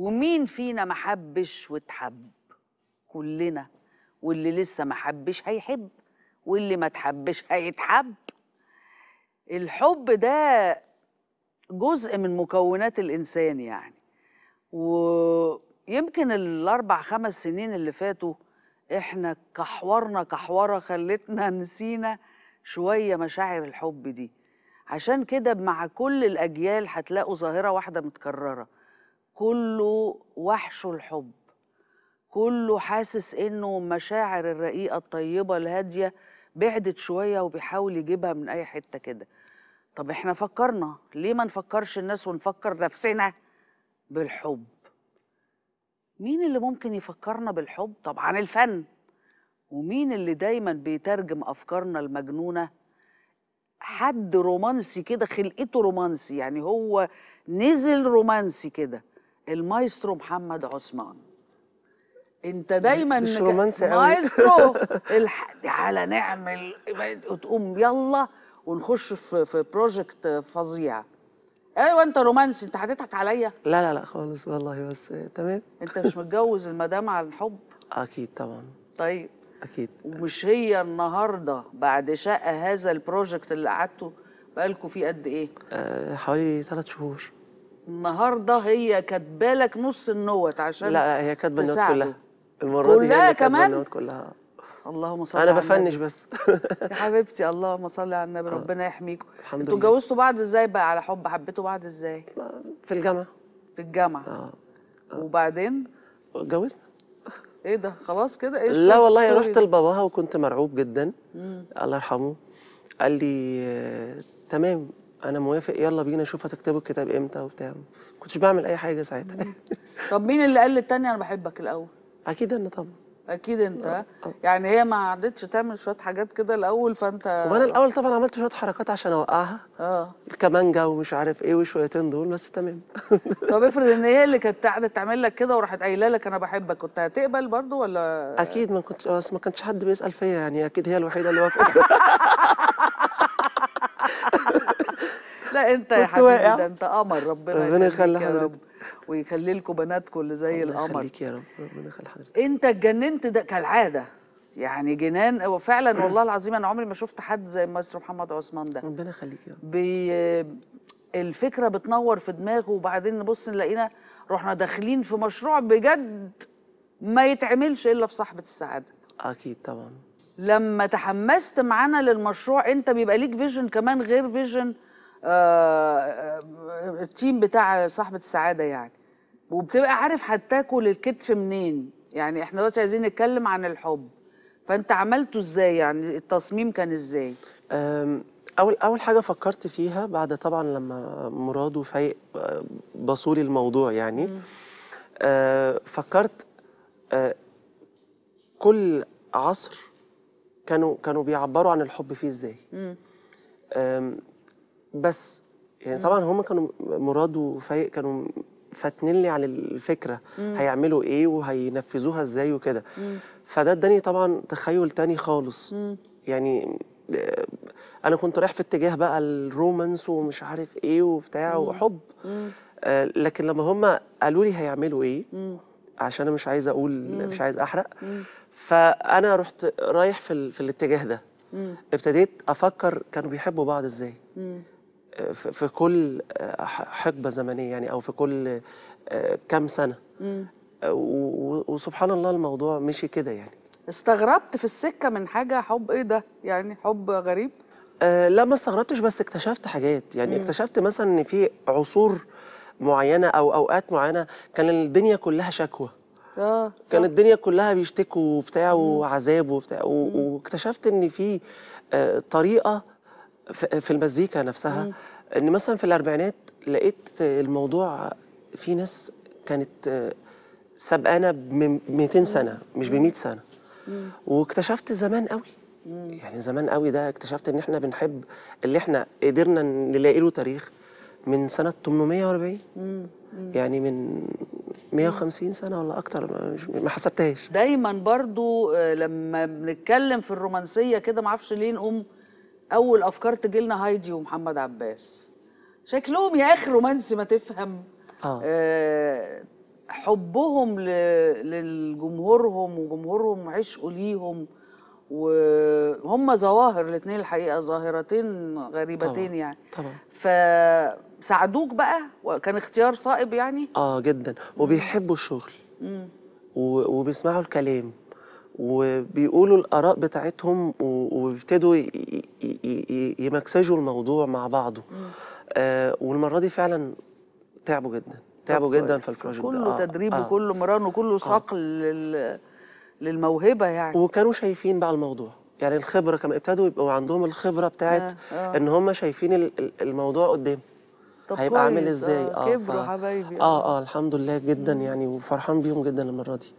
ومين فينا ما حبش واتحب كلنا واللي لسه ما حبش هيحب واللي ما تحبش هيتحب الحب ده جزء من مكونات الانسان يعني ويمكن الاربع خمس سنين اللي فاتوا احنا كحورنا كحوره خلتنا نسينا شويه مشاعر الحب دي عشان كده مع كل الاجيال هتلاقوا ظاهره واحده متكرره كله وحشه الحب كله حاسس انه مشاعر الرقيقه الطيبه الهاديه بعدت شويه وبيحاول يجيبها من اي حته كده طب احنا فكرنا ليه ما نفكرش الناس ونفكر نفسنا بالحب مين اللي ممكن يفكرنا بالحب طبعا الفن ومين اللي دايما بيترجم افكارنا المجنونه حد رومانسي كده خلقته رومانسي يعني هو نزل رومانسي كده المايسترو محمد عثمان انت دايما مش رومانسي قوي مايسترو الح... تعالى نعمل تقوم يلا ونخش في في بروجكت فظيع ايوه انت رومانسي انت هتضحك عليا لا لا لا خالص والله بس تمام انت مش متجوز المدام عن حب اكيد طبعا طيب اكيد ومش هي النهارده بعد شقه هذا البروجكت اللي قعدته بقالكوا فيه قد ايه؟ أه حوالي ثلاث شهور النهارده هي كاتبه لك نص النوت عشان لا لا هي كاتبه النوت كلها المره كلها دي كاتبه كمان النوت كلها اللهم صل انا بفنش بس يا حبيبتي اللهم صل على النبي آه. ربنا يحميكم انتوا اتجوزتوا بعض ازاي بقى على حب حبيتوا بعض ازاي في الجامعه في الجامعه آه. اه وبعدين اتجوزنا ايه ده خلاص كده ايه لا والله رحت لباباها وكنت مرعوب جدا الله يرحمه قال لي آه، تمام انا موافق يلا بينا شوف هتكتبوا الكتاب امتى وبتاع ما كنتش بعمل اي حاجه ساعتها طب مين اللي قال للتاني انا بحبك الاول اكيد انا طبعا اكيد انت آه. يعني هي ما قعدتش تعمل شويه حاجات كده الاول فانت وانا الاول طبعا عملت شويه حركات عشان اوقعها اه الكمانجا ومش عارف ايه وشويتين دول بس تمام طب افرض ان هي اللي كانت قاعده تعمل لك كده وراحت قايله لك انا بحبك كنت هتقبل برضو ولا اكيد ما كنتش بس ما كانش حد بيسال فيا يعني اكيد هي الوحيده اللي وافقت لا انت يا حبيبي ده انت قمر ربنا ربنا يخلي حضرتك ويخلي لكم بناتكم اللي زي القمر ربنا يخليك يا رب ربنا يخلي حضرتك انت اتجننت ده كالعاده يعني جنان وفعلا والله العظيم انا عمري ما شفت حد زي المايسترو محمد عثمان ده ربنا يخليك يا رب الفكره بتنور في دماغه وبعدين نبص نلاقينا رحنا داخلين في مشروع بجد ما يتعملش الا في صاحبه السعاده اكيد طبعا لما تحمست معانا للمشروع انت بيبقى ليك فيجن كمان غير فيجن آه، آه، التيم بتاع صاحبه السعاده يعني وبتبقى عارف هتاكل الكتف منين يعني احنا دلوقتي عايزين نتكلم عن الحب فانت عملته ازاي يعني التصميم كان ازاي اول اول حاجه فكرت فيها بعد طبعا لما مراد وفايق آه، بصولي الموضوع يعني آه فكرت آه كل عصر كانوا كانوا بيعبروا عن الحب فيه ازاي بس يعني طبعا هم كانوا مراد وفايق كانوا فاتنين لي عن الفكره مم. هيعملوا ايه وهينفذوها ازاي وكده فده اداني طبعا تخيل تاني خالص مم. يعني آه، انا كنت رايح في اتجاه بقى الرومانس ومش عارف ايه وبتاع مم. وحب مم. آه، لكن لما هم قالوا لي هيعملوا ايه مم. عشان انا مش عايز اقول مم. مش عايز احرق مم. فانا رحت رايح في, ال... في الاتجاه ده مم. ابتديت افكر كانوا بيحبوا بعض ازاي مم. في كل آه، حقبه زمنيه يعني او في كل آه، كام سنه آه، وسبحان الله الموضوع مشي كده يعني استغربت في السكه من حاجه حب ايه ده يعني حب غريب آه لا ما استغربتش بس اكتشفت حاجات يعني مم. اكتشفت مثلا ان في عصور معينه او اوقات معينه كان الدنيا كلها شكوى اه كان الدنيا كلها بيشتكوا وبتاع وعذاب وبتاع واكتشفت ان في طريقه في المزيكا نفسها ان مثلا في الاربعينات لقيت الموضوع في ناس كانت سابقانا ب 200 سنه مش ب 100 سنه واكتشفت زمان قوي يعني زمان قوي ده اكتشفت ان احنا بنحب اللي احنا قدرنا نلاقي له تاريخ من سنه 840 يعني من 150 سنه ولا اكتر ما حسبتهاش دايما برضو آه، لما بنتكلم في الرومانسيه كده ما اعرفش ليه نقوم اول افكار تجي لنا هايدي ومحمد عباس شكلهم يا اخي رومانسي ما تفهم آه. آه حبهم لجمهورهم وجمهورهم عشقوا ليهم وهم ظواهر الاثنين الحقيقه ظاهرتين غريبتين طبعا. يعني طبعا فساعدوك بقى وكان اختيار صائب يعني اه جدا وبيحبوا الشغل وبيسمعوا الكلام وبيقولوا الآراء بتاعتهم وبيبتدوا يمكسجوا الموضوع مع بعضه آه والمرة دي فعلا تعبوا جدا تعبوا جدا في البروجكت كله ده. آه تدريب آه وكله مران وكله صقل آه للموهبة يعني وكانوا شايفين بقى الموضوع يعني الخبرة كما ابتدوا يبقوا عندهم الخبرة بتاعت آه آه إن هم شايفين الموضوع قدام هيبقى عامل آه، ازاي اه كبروا حبايبي آه،, اه اه الحمد لله جدا يعني وفرحان بيهم جدا المره دي